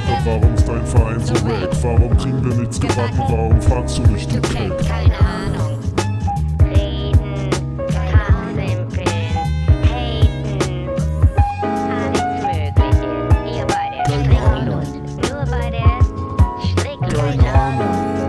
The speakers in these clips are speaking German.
Kacke, warum ist dein Verein so weg? Warum kriegen wir nichts gebacken, warum fragst du nicht du Keck? Keine Ahnung. Reden, haten. hier bei der Keine Ahnung.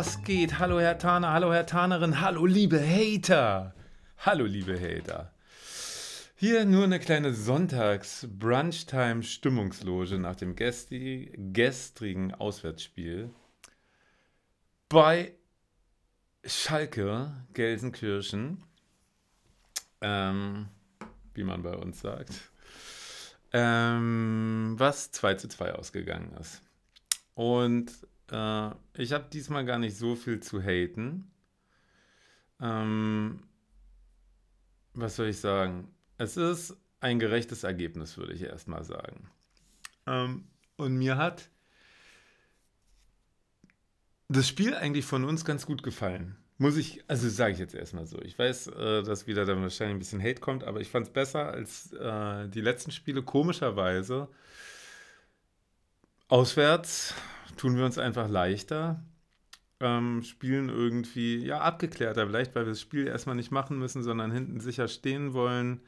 Was geht? Hallo Herr Taner, hallo Herr Tanerin, hallo liebe Hater. Hallo liebe Hater. Hier nur eine kleine Sonntags-Brunchtime-Stimmungsloge nach dem gestrigen Auswärtsspiel bei Schalke, Gelsenkirchen, ähm, wie man bei uns sagt, ähm, was 2 zu 2 ausgegangen ist. Und äh, ich habe diesmal gar nicht so viel zu haten. Ähm, was soll ich sagen? Es ist ein gerechtes Ergebnis, würde ich erstmal sagen. Ähm, und mir hat das Spiel eigentlich von uns ganz gut gefallen. Muss ich, also sage ich jetzt erstmal so. Ich weiß, äh, dass wieder dann wahrscheinlich ein bisschen Hate kommt, aber ich fand es besser als äh, die letzten Spiele. Komischerweise Auswärts tun wir uns einfach leichter, ähm, spielen irgendwie ja abgeklärter, vielleicht weil wir das Spiel erstmal nicht machen müssen, sondern hinten sicher stehen wollen.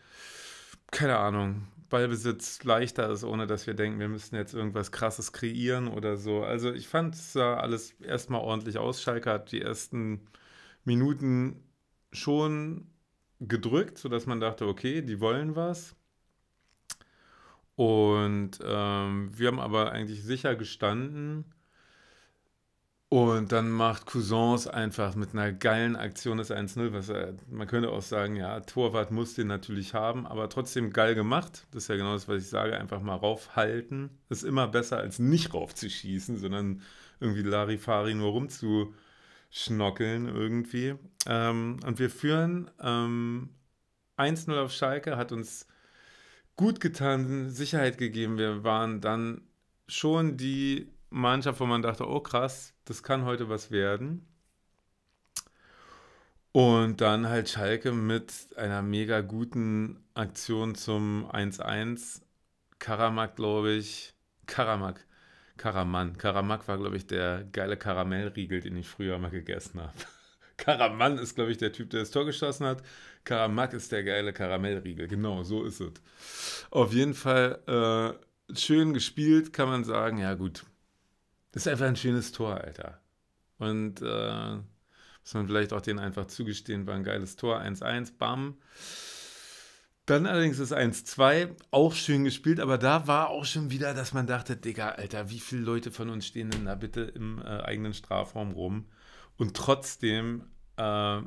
Keine Ahnung, Ballbesitz leichter ist, ohne dass wir denken, wir müssten jetzt irgendwas Krasses kreieren oder so. Also ich fand, es sah alles erstmal ordentlich aus. Schalke hat die ersten Minuten schon gedrückt, sodass man dachte, okay, die wollen was. Und ähm, wir haben aber eigentlich sicher gestanden. Und dann macht Cousins einfach mit einer geilen Aktion das 1-0, was er, man könnte auch sagen, ja, Torwart muss den natürlich haben, aber trotzdem geil gemacht. Das ist ja genau das, was ich sage, einfach mal raufhalten. Das ist immer besser, als nicht raufzuschießen, sondern irgendwie Larifari nur rumzuschnockeln irgendwie. Ähm, und wir führen ähm, 1-0 auf Schalke, hat uns gut getan, Sicherheit gegeben. Wir waren dann schon die Mannschaft, wo man dachte, oh krass, das kann heute was werden. Und dann halt Schalke mit einer mega guten Aktion zum 1-1. Karamak, glaube ich. Karamak. Karaman. Karamak war, glaube ich, der geile Karamellriegel, den ich früher mal gegessen habe. Karaman ist, glaube ich, der Typ, der das Tor geschossen hat. Karamak ist der geile Karamellriegel. Genau, so ist es. Auf jeden Fall äh, schön gespielt, kann man sagen. Ja, gut. Das ist einfach ein schönes Tor, Alter. Und äh, muss man vielleicht auch denen einfach zugestehen, war ein geiles Tor. 1-1, bam. Dann allerdings ist 1-2 auch schön gespielt, aber da war auch schon wieder, dass man dachte, Digga, Alter, wie viele Leute von uns stehen denn da bitte im äh, eigenen Strafraum rum? Und trotzdem äh,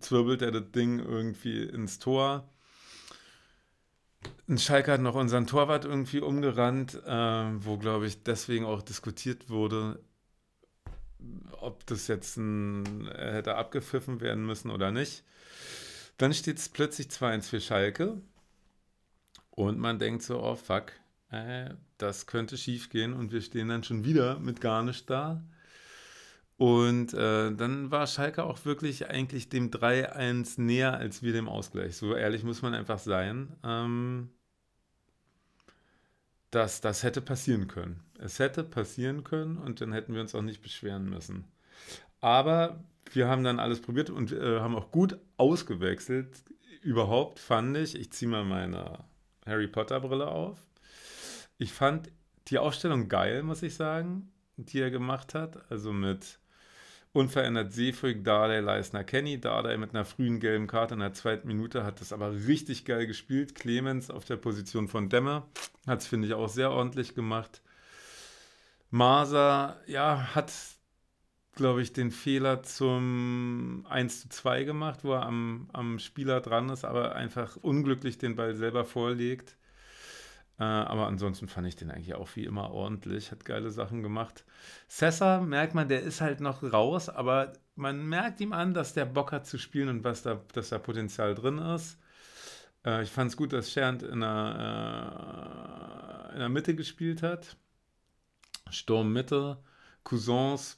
zwirbelt er das Ding irgendwie ins Tor. Ein Schalke hat noch unseren Torwart irgendwie umgerannt, äh, wo, glaube ich, deswegen auch diskutiert wurde, ob das jetzt ein, hätte abgepfiffen werden müssen oder nicht. Dann steht es plötzlich 2-1 für Schalke und man denkt so, oh fuck, äh, das könnte schief gehen und wir stehen dann schon wieder mit gar nicht da. Und äh, dann war Schalke auch wirklich eigentlich dem 3-1 näher als wir dem Ausgleich. So ehrlich muss man einfach sein. Ähm, dass das hätte passieren können. Es hätte passieren können und dann hätten wir uns auch nicht beschweren müssen. Aber wir haben dann alles probiert und äh, haben auch gut ausgewechselt. Überhaupt fand ich, ich ziehe mal meine Harry Potter Brille auf. Ich fand die Ausstellung geil, muss ich sagen, die er gemacht hat. Also mit Unverändert Seefrig, Dardai, Leisner, Kenny. Dardai mit einer frühen gelben Karte in der zweiten Minute hat das aber richtig geil gespielt. Clemens auf der Position von Dämmer hat es, finde ich, auch sehr ordentlich gemacht. Maser, ja, hat, glaube ich, den Fehler zum 1 zu 2 gemacht, wo er am, am Spieler dran ist, aber einfach unglücklich den Ball selber vorlegt. Äh, aber ansonsten fand ich den eigentlich auch wie immer ordentlich, hat geile Sachen gemacht. Sessa merkt man, der ist halt noch raus, aber man merkt ihm an, dass der Bock hat zu spielen und was da, dass da Potenzial drin ist. Äh, ich fand es gut, dass Schernd in der, äh, in der Mitte gespielt hat. Sturm Mitte, Cousins,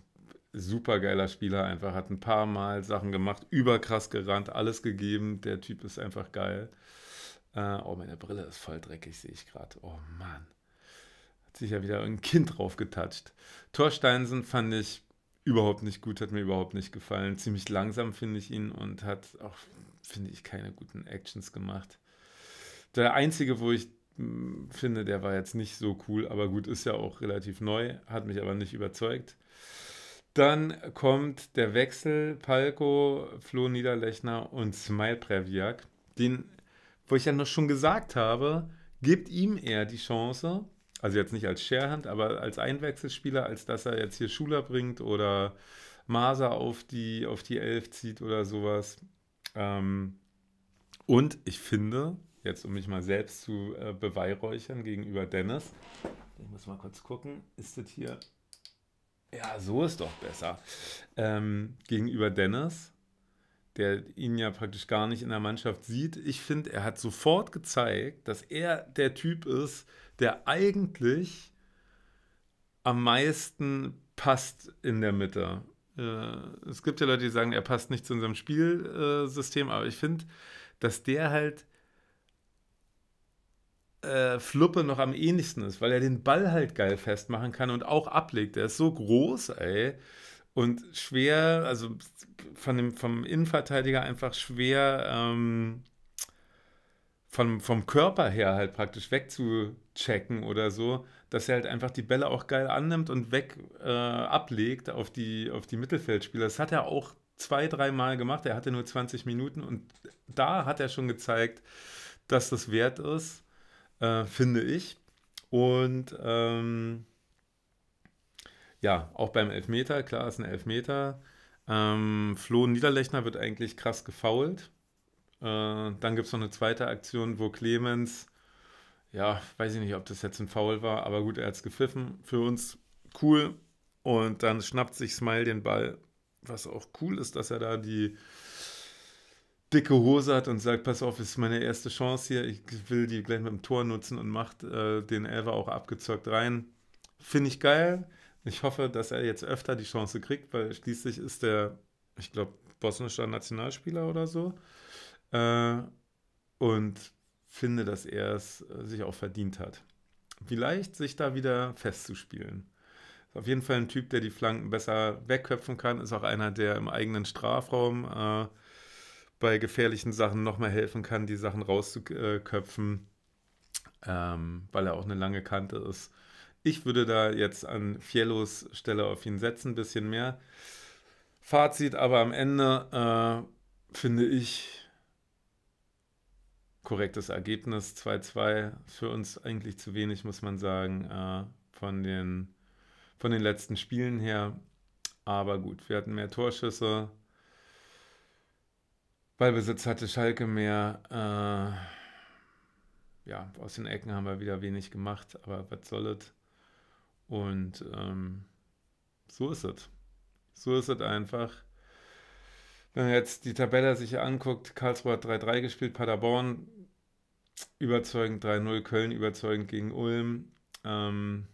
super geiler Spieler einfach, hat ein paar Mal Sachen gemacht, überkrass gerannt, alles gegeben. Der Typ ist einfach geil. Äh, oh, meine Brille ist voll dreckig, sehe ich gerade. Oh Mann. Hat sich ja wieder ein Kind draufgetatscht. Thorsteinsen fand ich überhaupt nicht gut, hat mir überhaupt nicht gefallen. Ziemlich langsam finde ich ihn und hat auch, finde ich, keine guten Actions gemacht. Der einzige, wo ich hm, finde, der war jetzt nicht so cool, aber gut, ist ja auch relativ neu, hat mich aber nicht überzeugt. Dann kommt der Wechsel Palko, Flo Niederlechner und Smile Previak. Den wo ich ja noch schon gesagt habe, gibt ihm eher die Chance, also jetzt nicht als Sharehand, aber als Einwechselspieler, als dass er jetzt hier Schuler bringt oder Maser auf die, auf die Elf zieht oder sowas. Ähm, und ich finde, jetzt um mich mal selbst zu äh, beweihräuchern gegenüber Dennis, ich muss mal kurz gucken, ist das hier. Ja, so ist doch besser. Ähm, gegenüber Dennis der ihn ja praktisch gar nicht in der Mannschaft sieht. Ich finde, er hat sofort gezeigt, dass er der Typ ist, der eigentlich am meisten passt in der Mitte. Äh, es gibt ja Leute, die sagen, er passt nicht zu unserem Spielsystem, aber ich finde, dass der halt äh, Fluppe noch am ähnlichsten ist, weil er den Ball halt geil festmachen kann und auch ablegt. Er ist so groß, ey und schwer, also von dem, vom Innenverteidiger einfach schwer ähm, vom, vom Körper her halt praktisch wegzuchecken oder so, dass er halt einfach die Bälle auch geil annimmt und weg äh, ablegt auf die, auf die Mittelfeldspieler. Das hat er auch zwei, dreimal gemacht. Er hatte nur 20 Minuten und da hat er schon gezeigt, dass das wert ist, äh, finde ich. Und ähm, ja, auch beim Elfmeter, klar ist ein Elfmeter. Ähm, Flo Niederlechner wird eigentlich krass gefault. Äh, dann gibt es noch eine zweite Aktion, wo Clemens, ja, weiß ich nicht, ob das jetzt ein Foul war, aber gut, er hat es gepfiffen. Für uns cool. Und dann schnappt sich Smile den Ball, was auch cool ist, dass er da die dicke Hose hat und sagt, pass auf, ist meine erste Chance hier, ich will die gleich mit dem Tor nutzen und macht äh, den Elver auch abgezockt rein. Finde ich geil. Ich hoffe, dass er jetzt öfter die Chance kriegt, weil schließlich ist er, ich glaube, bosnischer Nationalspieler oder so. Äh, und finde, dass er es äh, sich auch verdient hat. Vielleicht sich da wieder festzuspielen. Ist auf jeden Fall ein Typ, der die Flanken besser wegköpfen kann. Ist auch einer, der im eigenen Strafraum äh, bei gefährlichen Sachen nochmal helfen kann, die Sachen rauszuköpfen, ähm, weil er auch eine lange Kante ist. Ich würde da jetzt an Fiellos Stelle auf ihn setzen, ein bisschen mehr. Fazit, aber am Ende äh, finde ich korrektes Ergebnis 2-2. Für uns eigentlich zu wenig, muss man sagen, äh, von, den, von den letzten Spielen her. Aber gut, wir hatten mehr Torschüsse. Ballbesitz hatte Schalke mehr. Äh, ja, aus den Ecken haben wir wieder wenig gemacht, aber was soll es? Und ähm, so ist es. So ist es einfach. Wenn man jetzt die Tabelle sich anguckt, Karlsruhe hat 3-3 gespielt, Paderborn überzeugend 3-0, Köln überzeugend gegen Ulm. Ähm,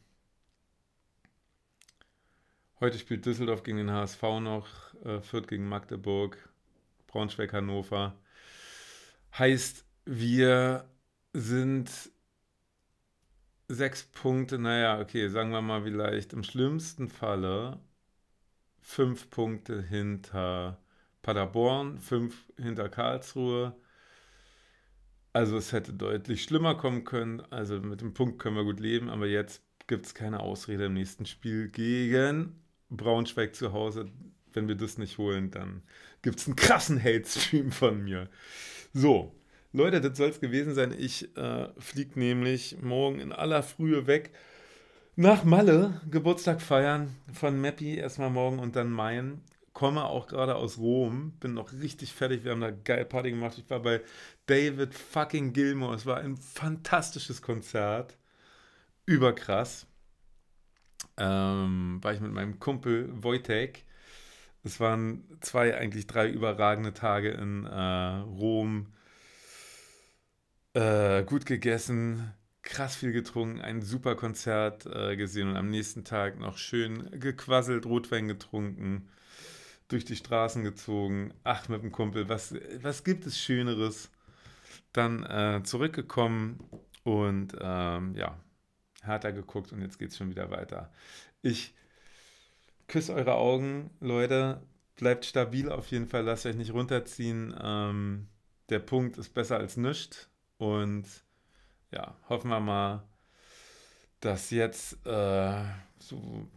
heute spielt Düsseldorf gegen den HSV noch, äh, Fürth gegen Magdeburg, Braunschweig, Hannover. Heißt, wir sind sechs Punkte, naja, okay, sagen wir mal vielleicht im schlimmsten Falle fünf Punkte hinter Paderborn, fünf hinter Karlsruhe. Also es hätte deutlich schlimmer kommen können. Also mit dem Punkt können wir gut leben, aber jetzt gibt es keine Ausrede im nächsten Spiel gegen Braunschweig zu Hause. Wenn wir das nicht holen, dann gibt es einen krassen Hate-Stream von mir. So, Leute, das soll es gewesen sein. Ich äh, fliege nämlich morgen in aller Frühe weg nach Malle, Geburtstag feiern von Mappy, erstmal morgen und dann meinen. Komme auch gerade aus Rom, bin noch richtig fertig. Wir haben da geil Party gemacht. Ich war bei David fucking Gilmore. Es war ein fantastisches Konzert. Überkrass. Ähm, war ich mit meinem Kumpel Wojtek. Es waren zwei, eigentlich drei überragende Tage in äh, Rom äh, gut gegessen, krass viel getrunken, ein super Konzert äh, gesehen und am nächsten Tag noch schön gequasselt, Rotwein getrunken, durch die Straßen gezogen. Ach, mit dem Kumpel, was, was gibt es Schöneres? Dann äh, zurückgekommen und ähm, ja, härter geguckt und jetzt geht es schon wieder weiter. Ich küsse eure Augen, Leute. Bleibt stabil auf jeden Fall, lasst euch nicht runterziehen. Ähm, der Punkt ist besser als nichts. Und ja, hoffen wir mal, dass jetzt äh, so,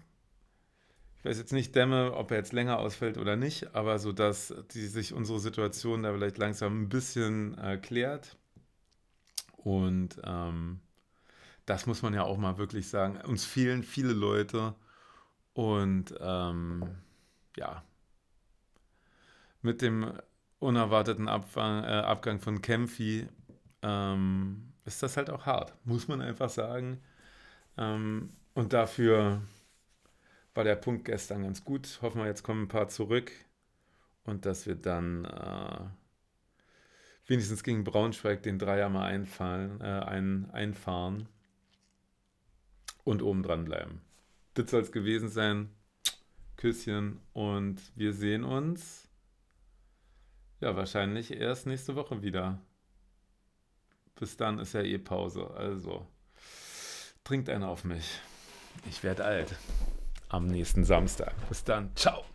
ich weiß jetzt nicht, Dämme, ob er jetzt länger ausfällt oder nicht, aber so, dass die, sich unsere Situation da vielleicht langsam ein bisschen äh, klärt. Und ähm, das muss man ja auch mal wirklich sagen. Uns fehlen viele Leute und ähm, ja, mit dem unerwarteten Abfang, äh, Abgang von Kempfi ähm, ist das halt auch hart, muss man einfach sagen. Ähm, und dafür war der Punkt gestern ganz gut. Hoffen wir, jetzt kommen ein paar zurück und dass wir dann äh, wenigstens gegen Braunschweig den Dreier mal einfallen, äh, ein, einfahren und oben dran bleiben. Das soll es gewesen sein. Küsschen und wir sehen uns. Ja, wahrscheinlich erst nächste Woche wieder. Bis dann ist ja eh Pause. Also trinkt einer auf mich. Ich werde alt. Am nächsten Samstag. Bis dann. Ciao.